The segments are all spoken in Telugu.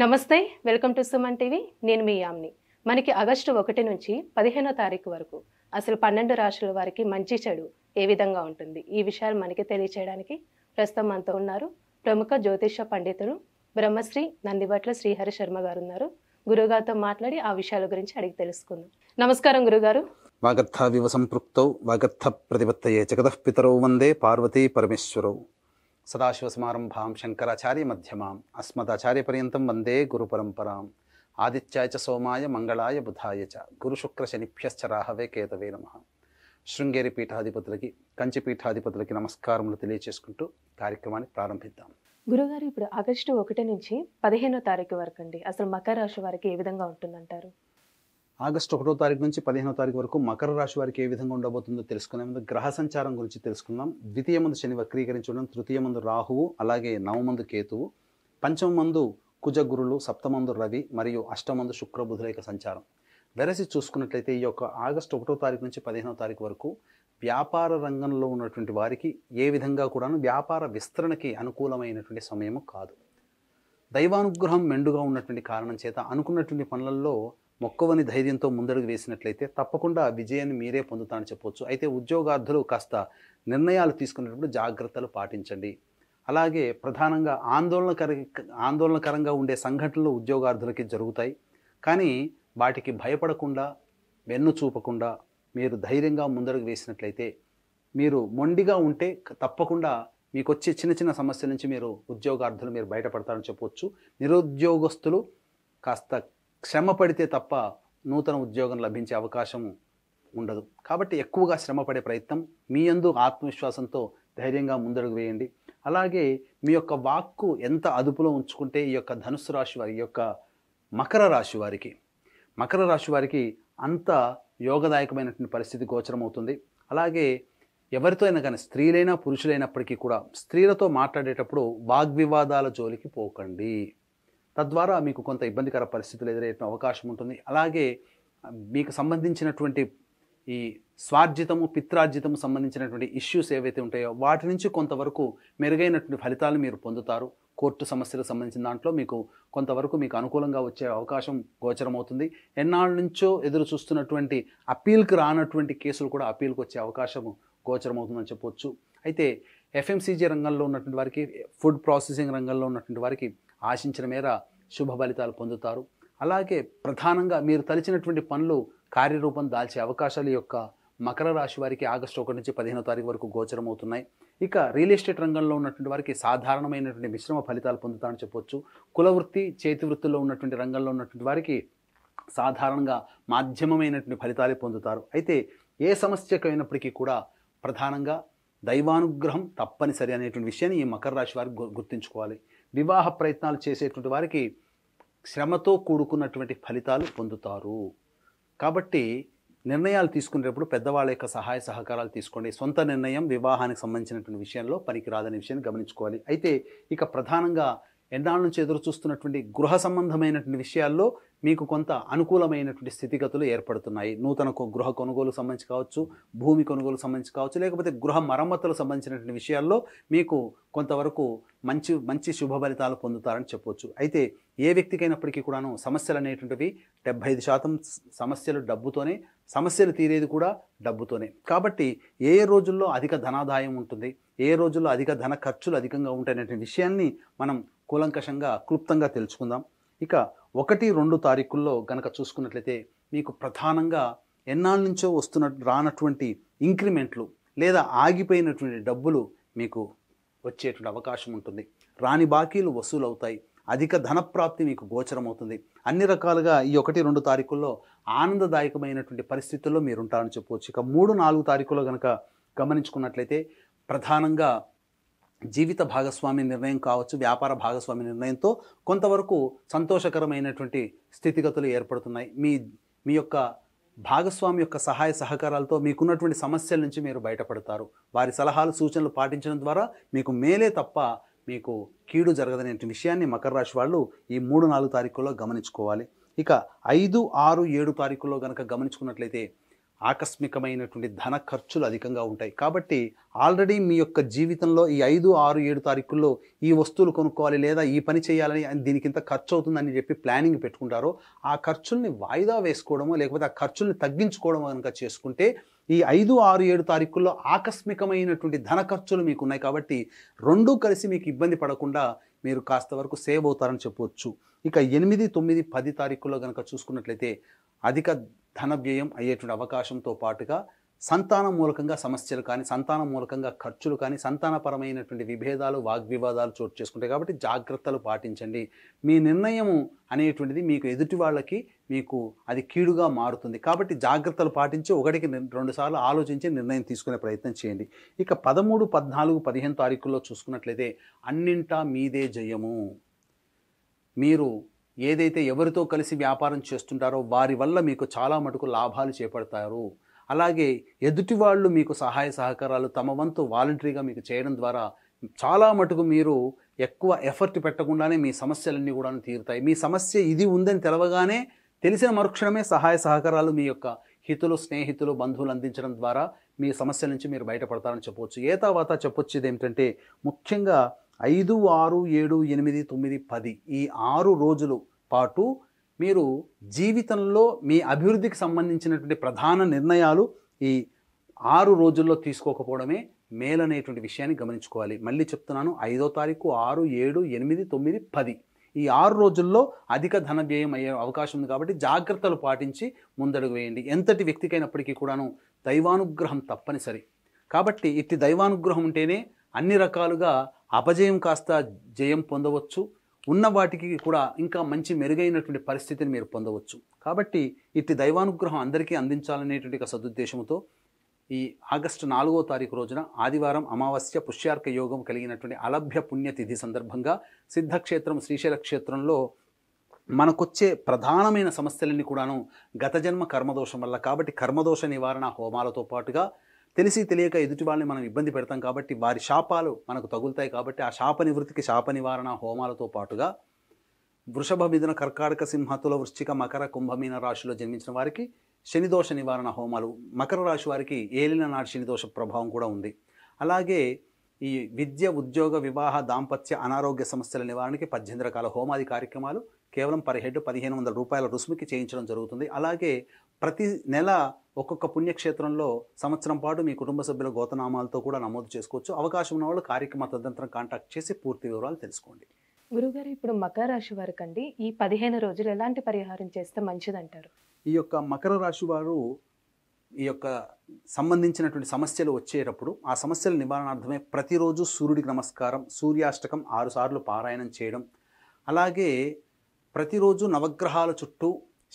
నమస్తే వెల్కమ్ టు సుమన్ టీవీ నేను మీ యామ్ని మనకి ఆగస్టు ఒకటి నుంచి పదిహేనో తారీఖు వరకు అసలు పన్నెండు రాష్ట్రాల వారికి మంచి చెడు ఏ విధంగా ఉంటుంది ఈ విషయాలు మనకి తెలియచేయడానికి ప్రస్తుతం మనతో ఉన్నారు ప్రముఖ జ్యోతిష పండితులు బ్రహ్మశ్రీ నందిబట్ల శ్రీహరి శర్మ గారు ఉన్నారు గురుగారితో మాట్లాడి ఆ విషయాల గురించి అడిగి తెలుసుకుందాం నమస్కారం గురుగారు వాగర్థ వివ సంపృక్తౌ వాగర్థ ప్రతిపత్తయే పితరౌ వందే పార్వతీ పరమేశ్వరౌ సదాశివసమారంభాం శంకరాచార్య మధ్యమాం అస్మదాచార్యపర్యంతం వందే గురుపరంపరాం ఆదిత్యాయ చ సోమాయ మంగళాయ బుధాయ చ గురుశుక్రశనిభ్యశ్చ రాహవే కేతవే నమ శృంగేరి పీఠాధిపతులకి కంచి పీఠాధిపతులకి నమస్కారములు తెలియచేసుకుంటూ కార్యక్రమాన్ని ప్రారంభిద్దాం గురుగారు ఇప్పుడు ఆగస్టు ఒకటి నుంచి పదిహేనో తారీఖు వరకు అండి అసలు మకర రాశి వారికి ఏ విధంగా ఉంటుందంటారు ఆగస్టు ఒకటో తారీఖు నుంచి పదిహేనో తారీఖు వరకు మకర రాశి వారికి ఏ విధంగా ఉండబోతుందో తెలుసుకునే ముందు గ్రహ సంచారం గురించి తెలుసుకుందాం ద్వితీయ మందు శని వక్రీకరించడం తృతీయ మందు రాహువు అలాగే నవమందు కేతువు పంచమ మందు కుజగురులు సప్తమందు రవి మరియు అష్టమందు శుక్రబుధుల సంచారం వెరసి చూసుకున్నట్లయితే ఈ యొక్క ఆగస్టు ఒకటో తారీఖు నుంచి పదిహేనో తారీఖు వరకు వ్యాపార రంగంలో ఉన్నటువంటి వారికి ఏ విధంగా కూడాను వ్యాపార విస్తరణకి అనుకూలమైనటువంటి సమయము కాదు దైవానుగ్రహం మెండుగా ఉన్నటువంటి కారణం చేత అనుకున్నటువంటి పనులలో మొక్కవని ధైర్యంతో ముందడుగు వేసినట్లయితే తప్పకుండా ఆ విజయాన్ని మీరే పొందుతానని చెప్పవచ్చు అయితే ఉద్యోగార్థులు కాస్త నిర్ణయాలు తీసుకునేటప్పుడు జాగ్రత్తలు పాటించండి అలాగే ప్రధానంగా ఆందోళనకర ఆందోళనకరంగా ఉండే సంఘటనలు ఉద్యోగార్థులకి జరుగుతాయి కానీ వాటికి భయపడకుండా వెన్ను చూపకుండా మీరు ధైర్యంగా ముందడుగు వేసినట్లయితే మీరు మొండిగా ఉంటే తప్పకుండా మీకు వచ్చే చిన్న చిన్న సమస్యల నుంచి మీరు ఉద్యోగార్థులు మీరు బయటపడతారని చెప్పవచ్చు నిరుద్యోగస్తులు కాస్త శ్రమ పడితే తప్ప నూతన ఉద్యోగం లభించే అవకాశం ఉండదు కాబట్టి ఎక్కువగా శ్రమపడే ప్రయత్నం మీ అందు ఆత్మవిశ్వాసంతో ధైర్యంగా ముందడుగు వేయండి అలాగే మీ యొక్క వాక్కు ఎంత అదుపులో ఉంచుకుంటే ఈ యొక్క ధనుసు రాశి వారి యొక్క మకర రాశి వారికి మకర రాశి వారికి అంత యోగదాయకమైనటువంటి పరిస్థితి గోచరం అవుతుంది అలాగే ఎవరితో అయినా కానీ స్త్రీలైనా పురుషులైనప్పటికీ కూడా స్త్రీలతో మాట్లాడేటప్పుడు వాగ్వివాదాల జోలికి పోకండి తద్వారా మీకు కొంత ఇబ్బందికర పరిస్థితులు ఎదురయ్యే అవకాశం ఉంటుంది అలాగే మీకు సంబంధించినటువంటి ఈ స్వార్జితము పిత్రార్జితము సంబంధించినటువంటి ఇష్యూస్ ఏవైతే ఉంటాయో వాటి నుంచి కొంతవరకు మెరుగైనటువంటి ఫలితాలు మీరు పొందుతారు కోర్టు సమస్యలకు సంబంధించిన దాంట్లో మీకు కొంతవరకు మీకు అనుకూలంగా వచ్చే అవకాశం గోచరమవుతుంది ఎన్నాళ్ళ నుంచో ఎదురు చూస్తున్నటువంటి అప్పీల్కి రానటువంటి కేసులు కూడా అప్పీల్కి వచ్చే అవకాశము గోచరమవుతుందని చెప్పవచ్చు అయితే ఎఫ్ఎంసీజీ రంగంలో ఉన్నటువంటి వారికి ఫుడ్ ప్రాసెసింగ్ రంగంలో ఉన్నటువంటి వారికి ఆశించిన మేర శుభ ఫలితాలు పొందుతారు అలాగే ప్రధానంగా మీరు తలిచినటువంటి పనులు కార్యరూపం దాల్చే అవకాశాలు యొక్క మకర రాశి వారికి ఆగస్టు ఒకటి నుంచి పదిహేనో తారీఖు వరకు గోచరం అవుతున్నాయి ఇక రియల్ ఎస్టేట్ రంగంలో ఉన్నటువంటి వారికి సాధారణమైనటువంటి మిశ్రమ ఫలితాలు పొందుతారని చెప్పొచ్చు కులవృత్తి చేతి వృత్తిలో ఉన్నటువంటి రంగంలో ఉన్నటువంటి వారికి సాధారణంగా మాధ్యమమైనటువంటి ఫలితాలే పొందుతారు అయితే ఏ సమస్యకైనప్పటికీ కూడా ప్రధానంగా దైవానుగ్రహం తప్పనిసరి అనేటువంటి విషయాన్ని ఈ మకర రాశి వారికి గుర్తుంచుకోవాలి వివాహ ప్రయత్నాలు చేసేటువంటి వారికి శ్రమతో కూడుకున్నటువంటి ఫలితాలు పొందుతారు కాబట్టి నిర్ణయాలు తీసుకునేటప్పుడు పెద్దవాళ్ళ యొక్క సహాయ సహకారాలు తీసుకోండి సొంత నిర్ణయం వివాహానికి సంబంధించినటువంటి విషయంలో పనికిరాదనే విషయాన్ని గమనించుకోవాలి అయితే ఇక ప్రధానంగా ఎన్నాళ్ళ నుంచి ఎదురు చూస్తున్నటువంటి గృహ సంబంధమైనటువంటి విషయాల్లో మీకు కొంత అనుకూలమైనటువంటి స్థితిగతులు ఏర్పడుతున్నాయి నూతన గృహ కొనుగోలు సంబంధించి కావచ్చు భూమి కొనుగోలు సంబంధించి కావచ్చు లేకపోతే గృహ మరమ్మతులకు సంబంధించినటువంటి విషయాల్లో మీకు కొంతవరకు మంచి మంచి శుభ ఫలితాలు పొందుతారని చెప్పవచ్చు అయితే ఏ వ్యక్తికైనప్పటికీ కూడాను సమస్యలు అనేటువంటివి డెబ్బై ఐదు శాతం సమస్యలు డబ్బుతోనే సమస్యలు తీరేది కూడా డబ్బుతోనే కాబట్టి ఏ ఏ రోజుల్లో అధిక ధనాదాయం ఉంటుంది ఏ రోజుల్లో అధిక ధన ఖర్చులు అధికంగా ఉంటాయనే విషయాన్ని మనం కూలంకషంగా క్లుప్తంగా తెలుసుకుందాం ఇక ఒకటి రెండు తారీఖుల్లో గనక చూసుకున్నట్లయితే మీకు ప్రధానంగా ఎన్నాళ్ళ నుంచో వస్తున్న రానటువంటి ఇంక్రిమెంట్లు లేదా ఆగిపోయినటువంటి డబ్బులు మీకు వచ్చేటువంటి అవకాశం ఉంటుంది రాని బాకీలు వసూలు అవుతాయి అధిక ధనప్రాప్తి మీకు గోచరం అవుతుంది అన్ని రకాలుగా ఈ ఒకటి రెండు తారీఖుల్లో ఆనందదాయకమైనటువంటి పరిస్థితుల్లో మీరు ఉంటారని చెప్పవచ్చు ఇక మూడు నాలుగు తారీఖుల్లో కనుక గమనించుకున్నట్లయితే ప్రధానంగా జీవిత భాగస్వామి నిర్ణయం కావచ్చు వ్యాపార భాగస్వామి నిర్ణయంతో కొంతవరకు సంతోషకరమైనటువంటి స్థితిగతులు ఏర్పడుతున్నాయి మీ మీ యొక్క భాగస్వామి యొక్క సహాయ సహకారాలతో మీకున్నటువంటి సమస్యల నుంచి మీరు బయటపడతారు వారి సలహాలు సూచనలు పాటించడం ద్వారా మీకు మేలే తప్ప మీకు కీడు జరగదనే విషయాన్ని మకర రాశి వాళ్ళు ఈ మూడు నాలుగు తారీఖుల్లో గమనించుకోవాలి ఇక ఐదు ఆరు ఏడు తారీఖుల్లో కనుక గమనించుకున్నట్లయితే ఆకస్మికమైనటువంటి ధన ఖర్చులు అధికంగా ఉంటాయి కాబట్టి ఆల్రెడీ మీ యొక్క జీవితంలో ఈ ఐదు ఆరు ఏడు తారీఖుల్లో ఈ వస్తువులు కొనుక్కోవాలి లేదా ఈ పని చేయాలని దీనికి ఇంత ఖర్చు అవుతుందని చెప్పి ప్లానింగ్ పెట్టుకుంటారో ఆ ఖర్చుల్ని వాయిదా వేసుకోవడమో లేకపోతే ఆ ఖర్చుల్ని తగ్గించుకోవడమో కనుక చేసుకుంటే ఈ ఐదు ఆరు ఏడు తారీఖుల్లో ఆకస్మికమైనటువంటి ధన ఖర్చులు మీకు ఉన్నాయి కాబట్టి రెండూ కలిసి మీకు ఇబ్బంది పడకుండా మీరు కాస్త వరకు సేవ్ అవుతారని చెప్పవచ్చు ఇక ఎనిమిది తొమ్మిది పది తారీఖుల్లో కనుక చూసుకున్నట్లయితే అధిక ధన వ్యయం అయ్యేటువంటి అవకాశంతో పాటుగా సంతాన మూలకంగా సమస్యలు కానీ సంతాన మూలకంగా ఖర్చులు కానీ సంతానపరమైనటువంటి విభేదాలు వాగ్వివాదాలు చోటు చేసుకుంటాయి కాబట్టి జాగ్రత్తలు పాటించండి మీ నిర్ణయము అనేటువంటిది మీకు ఎదుటి వాళ్ళకి మీకు అది కీడుగా మారుతుంది కాబట్టి జాగ్రత్తలు పాటించి ఒకటికి రెండుసార్లు ఆలోచించి నిర్ణయం తీసుకునే ప్రయత్నం చేయండి ఇక పదమూడు పద్నాలుగు పదిహేను తారీఖుల్లో చూసుకున్నట్లయితే అన్నింటా మీదే జయము మీరు ఏదైతే ఎవరితో కలిసి వ్యాపారం చేస్తుంటారో వారి వల్ల మీకు చాలా మటుకు లాభాలు చేపడతారు అలాగే ఎదుటి వాళ్ళు మీకు సహాయ సహకారాలు తమ వంతు వాలంటరీగా మీకు చేయడం ద్వారా చాలా మటుకు మీరు ఎక్కువ ఎఫర్ట్ పెట్టకుండానే మీ సమస్యలన్నీ కూడా తీరుతాయి మీ సమస్య ఇది ఉందని తెలవగానే తెలిసిన మరుక్షణమే సహాయ సహకారాలు మీ యొక్క హితులు స్నేహితులు బంధువులు అందించడం ద్వారా మీ సమస్య నుంచి మీరు బయటపడతారని చెప్పవచ్చు ఏ తర్వాత చెప్పొచ్చేది ఏమిటంటే ముఖ్యంగా ఐదు ఆరు ఏడు ఎనిమిది తొమ్మిది పది ఈ ఆరు రోజులు పాటు మీరు జీవితంలో మీ అభివృద్ధికి సంబంధించినటువంటి ప్రధాన నిర్ణయాలు ఈ ఆరు రోజుల్లో తీసుకోకపోవడమే మేలనేటువంటి విషయాన్ని గమనించుకోవాలి మళ్ళీ చెప్తున్నాను ఐదో తారీఖు ఆరు ఏడు ఎనిమిది తొమ్మిది పది ఈ ఆరు రోజుల్లో అధిక ధన వ్యయం అయ్యే అవకాశం ఉంది కాబట్టి జాగ్రత్తలు పాటించి ముందడుగు వేయండి ఎంతటి వ్యక్తికైనప్పటికీ కూడాను దైవానుగ్రహం తప్పనిసరి కాబట్టి ఇట్టి దైవానుగ్రహం ఉంటేనే అన్ని రకాలుగా అపజయం కాస్త జయం పొందవచ్చు ఉన్న వాటికి కూడా ఇంకా మంచి మెరుగైనటువంటి పరిస్థితిని మీరు పొందవచ్చు కాబట్టి ఇట్టి దైవానుగ్రహం అందరికీ అందించాలనేటువంటి సదుద్దేశంతో ఈ ఆగస్టు నాలుగో తారీఖు రోజున ఆదివారం అమావాస్య పుష్యార్క యోగం కలిగినటువంటి అలభ్య పుణ్యతిథి సందర్భంగా సిద్ధక్షేత్రం శ్రీశైల క్షేత్రంలో మనకొచ్చే ప్రధానమైన సమస్యలన్నీ కూడాను గత జన్మ కర్మదోషం వల్ల కాబట్టి కర్మదోష నివారణ హోమాలతో పాటుగా తెలిసి తెలియక ఎదుటి వాళ్ళని మనం ఇబ్బంది పెడతాం కాబట్టి వారి శాపాలు మనకు తగులుతాయి కాబట్టి ఆ శాప నివృత్తికి శాప నివారణ హోమాలతో పాటుగా వృషభ మిథున కర్కాటక సింహతుల వృశ్చిక మకర కుంభమీన రాశిలో జన్మించిన వారికి శనిదోష నివారణ హోమాలు మకర రాశి వారికి ఏలిన నాటి శనిదోష ప్రభావం కూడా ఉంది అలాగే ఈ విద్య ఉద్యోగ వివాహ దాంపత్య అనారోగ్య సమస్యల నివారణకి పద్దెనిమిది రకాల హోమాది కార్యక్రమాలు కేవలం పర్ హెడ్ పదిహేను వందల రూపాయల రుసుముకి చేయించడం జరుగుతుంది అలాగే ప్రతి నెల ఒక్కొక్క పుణ్యక్షేత్రంలో సంవత్సరం పాటు మీ కుటుంబ సభ్యుల గోతనామాలతో కూడా నమోదు చేసుకోవచ్చు అవకాశం ఉన్న వాళ్ళు కార్యక్రమ తదంతరం కాంటాక్ట్ చేసి పూర్తి వివరాలు తెలుసుకోండి గురుగారు ఇప్పుడు మకర రాశి వారికి అండి ఈ పదిహేను రోజులు ఎలాంటి పరిహారం చేస్తే మంచిదంటారు ఈ యొక్క మకర రాశి వారు ఈ యొక్క సంబంధించినటువంటి సమస్యలు వచ్చేటప్పుడు ఆ సమస్యల నివారణార్థమే ప్రతిరోజు సూర్యుడికి నమస్కారం సూర్యాష్టకం ఆరుసార్లు పారాయణం చేయడం అలాగే ప్రతిరోజు నవగ్రహాల చుట్టూ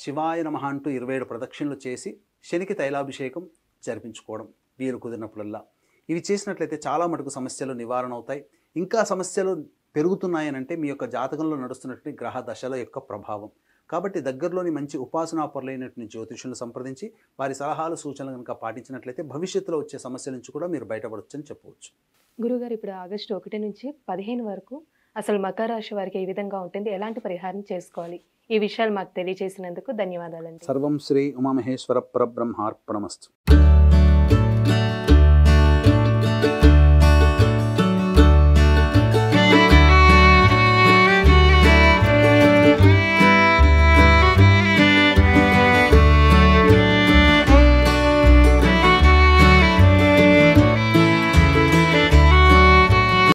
శివాయ నమ అంటూ ఇరవై ఏడు ప్రదక్షిణలు చేసి శనికి తైలాభిషేకం జరిపించుకోవడం వీలు కుదిరినప్పుడల్లా ఇవి చేసినట్లయితే చాలా మటుకు సమస్యలు నివారణ అవుతాయి ఇంకా సమస్యలు పెరుగుతున్నాయనంటే మీ యొక్క జాతకంలో నడుస్తున్నటువంటి గ్రహ దశల యొక్క ప్రభావం కాబట్టి దగ్గరలోని మంచి ఉపాసనా పరులైనటువంటి జ్యోతిషులను సంప్రదించి వారి సలహాలు సూచనలు కనుక పాటించినట్లయితే భవిష్యత్తులో వచ్చే సమస్యల నుంచి కూడా మీరు బయటపడవచ్చు అని చెప్పవచ్చు గురుగారు ఇప్పుడు ఆగస్టు ఒకటి నుంచి పదిహేను వరకు అసలు మకర రాశి వారికి ఏ విధంగా ఉంటుంది ఎలాంటి పరిహారం చేసుకోవాలి ఈ విషయాలు మాకు తెలియజేసినందుకు ధన్యవాదాలండి సర్వం శ్రీ ఉమామహేశ్వర పరబ్రహ్మార్పణమస్తు